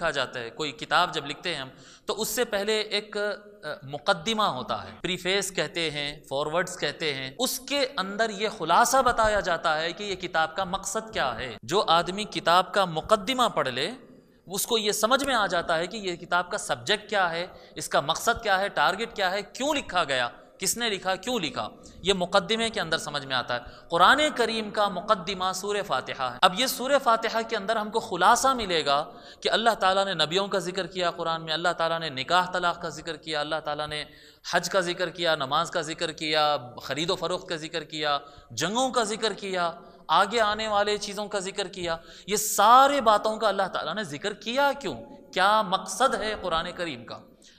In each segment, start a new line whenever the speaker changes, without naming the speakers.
लिखा जाता है कोई किताब जब लिखते हैं हम तो उससे पहले एक मुकदमा होता है प्रीफेस कहते हैं फॉरवर्ड्स कहते हैं उसके अंदर ये खुलासा बताया जाता है कि ये किताब का मकसद क्या है जो आदमी किताब का मुकदमा पढ़ ले उसको ये समझ में आ जाता है कि ये किताब का सब्जेक्ट क्या है इसका मकसद क्या है टारगेट क्या है क्यों लिखा गया किसने लिखा क्यों लिखा ये मुकदमे के अंदर समझ में आता है कुरान करीम का मुकदमा सूर फातहा है अब ये सूर फातहा के अंदर हमको खुलासा मिलेगा कि अल्लाह ताला ने नबियों का जिक्र किया कुरान में अल्लाह ताला ने निकाह तलाक का जिक्र किया अल्लाह ताला ने हज का जिक्र किया नमाज का जिक्र किया ख़रीदो फरोख्त का जिक्र किया जंगों का जिक्र किया आगे आने वाले चीज़ों का जिक्र किया ये सारे बातों का अल्लाह ताला ने जिक्र किया क्यों क्या मकसद है कुरान करीम का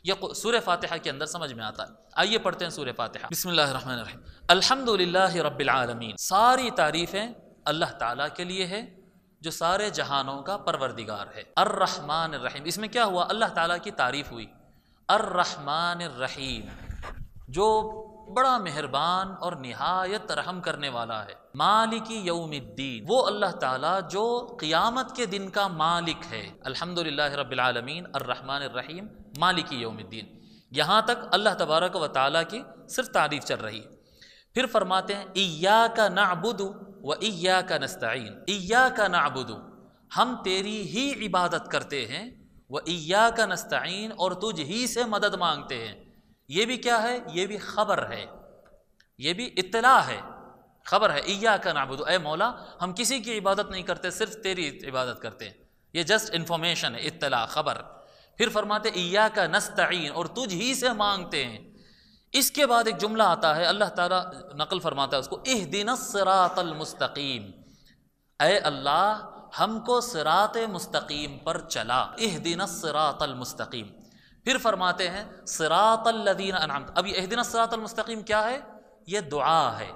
यह सूर फातिहा के अंदर समझ में आता है आइए पढ़ते हैं सूर फातिहा बिस्मिल्लाम अलहमदिल्ला रबालमीन सारी तारीफ़ें अल्लाह ताला के लिए है जो सारे जहानों का परवरदिगार है अर्रहमान रहीम इसमें क्या हुआ अल्लाह ताला की तारीफ़ हुई अर्रहमान रहीम जो बड़ा मेहरबान और नहायत रहम करने वाला है मालिकी यौमिद्दीन वो अल्लाह ताला जो क़ियामत के दिन का मालिक है अल्हम्दुलिल्लाह रब्बिल आलमीन अर्रहमान रहीम मालिकी यौमिद्दीन यहाँ तक अल्लाह तबारक व ताली की सिर्फ तारीफ चल रही है फिर फरमाते हैं ईया का नाबुदु व ईया का नस्तीन इया का नाबुदु हम तेरी ही इबादत करते हैं व ईया का नस्तीन और तुझ ही से मदद मांगते हैं ये भी क्या है ये भी खबर है ये भी इतला है खबर है इया का नाबुद ए मौला हम किसी की इबादत नहीं करते सिर्फ तेरी इबादत करते हैं ये जस्ट इन्फॉर्मेशन है इतला खबर फिर फरमाते इया का नस्तीन और तुझ ही से मांगते हैं इसके बाद एक जुमला आता है अल्लाह ताला नकल फरमाता है उसको इह दिन सरातलमस्तकीम ए अल्लाह हमको सरात मुस्तकीम पर चला इह दिन सरातलमस्तकीम फिर फरमाते हैं सरातल अनाम अब यह दिन मुस्तकीम क्या है ये दुआ है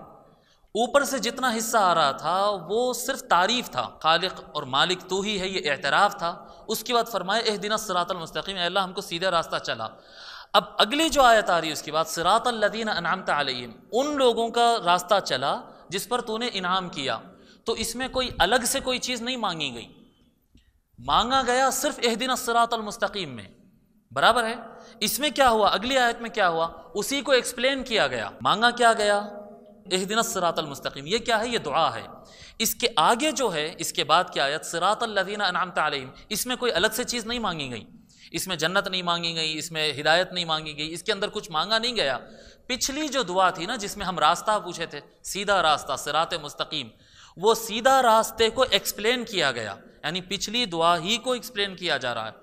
ऊपर से जितना हिस्सा आ रहा था वो सिर्फ तारीफ था खालिक और मालिक तो ही है ये एतराफ़ था उसके बाद फरमाए एह दिना सरातमस्तकीम अल्लाह हमको सीधा रास्ता चला अब अगली जो आयत आ रही है उसके बाद सरातल्लिन अनामत आलिम उन लोगों का रास्ता चला जिस पर तूने इनाम किया तो इसमें कोई अलग से कोई चीज़ नहीं मांगी गई मांगा गया सिर्फ एह दिन सरातमस्तकीम में बराबर है इसमें क्या हुआ अगली आयत में क्या हुआ उसी को एक्सप्लेन किया गया मांगा क्या गया एह दिन सरातलमस्तकीम ये क्या है ये दुआ है इसके आगे जो है इसके बाद क्या आयत सरातल्लिन अनाम तलीम इसमें कोई अलग से चीज़ नहीं मांगी गई इसमें जन्नत नहीं मांगी गई इसमें हिदायत नहीं मांगी गई इसके अंदर कुछ मांगा नहीं गया पिछली जो दुआ थी ना जिसमें हम रास्ता पूछे थे सीधा रास्ता सरात मुस्तकीम वो सीधा रास्ते को एक्सप्लेन किया गया यानी पिछली दुआ ही को एक्सप्लेन किया जा रहा है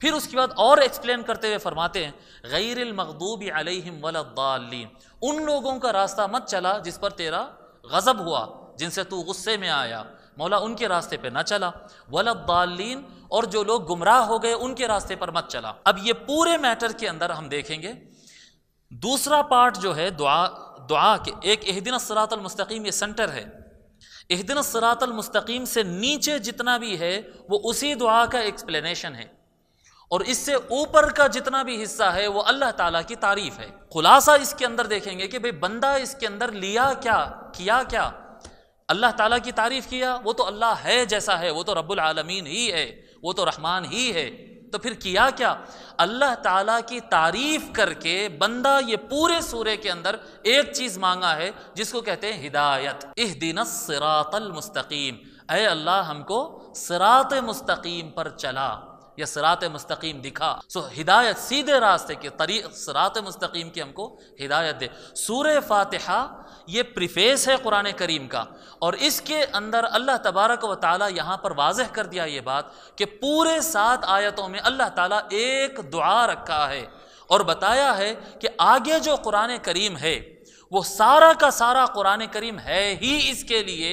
फिर उसके बाद और एक्सप्लेन करते हुए फरमाते हैं गैर मखदूब अलहम वलद्दालीन उन लोगों का रास्ता मत चला जिस पर तेरा गज़ब हुआ जिनसे तू गुस्से में आया मौला उनके रास्ते पर ना चला वलद्दालीन और जो लोग गुमराह हो गए उनके रास्ते पर मत चला अब ये पूरे मैटर के अंदर हम देखेंगे दूसरा पार्ट जो है दुआ दुआ के एक एहदिन सरातलमस्तकीम ये सेंटर है एहदिन सरातलमस्तकीम से नीचे जितना भी है वो उसी दुआ का एक्सप्लेनेशन है और इससे ऊपर का जितना भी हिस्सा है वो अल्लाह ताला की तारीफ है खुलासा इसके अंदर देखेंगे कि भाई बंदा इसके अंदर लिया क्या किया क्या अल्लाह ताला की तारीफ किया वो तो अल्लाह है जैसा है वो तो रब्बुल आलमीन ही है वो तो रहमान ही है तो फिर किया क्या अल्लाह ताला की तारीफ करके बंदा ये पूरे सूर्य के अंदर एक चीज मांगा है जिसको कहते हैं हिदायत इह दिन सिरातल मुस्तकीम अल्लाह हमको सिरात मुस्तकीम पर चला या सरात मुस्तकीम दिखा सो हिदायत सीधे रास्ते के तरी सरात मस्तकीम की हमको हिदायत दे सूर फातहा ये प्रिफेस है कुरान करीम का और इसके अंदर अल्लाह तबारक व ताली यहाँ पर वाजह कर दिया ये बात कि पूरे सात आयतों में अल्लाह ताली एक दुआ रखा है और बताया है कि आगे जो कुरान करीम है वो सारा का सारा कुरान करीम है ही इसके लिए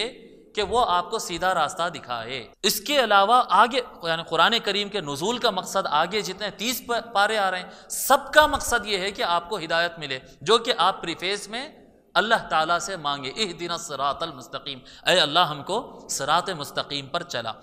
कि वो आपको सीधा रास्ता दिखाए इसके अलावा आगे यानी कुरान करीम के नजूल का मकसद आगे जितने तीस पारे आ रहे हैं सबका मकसद ये है कि आपको हिदायत मिले जो कि आप प्रीफेस में अल्लाह ताला से मांगे इह दिन सरातल मुस्तकीम अल्लाह हमको सरात मुस्तकीम पर चला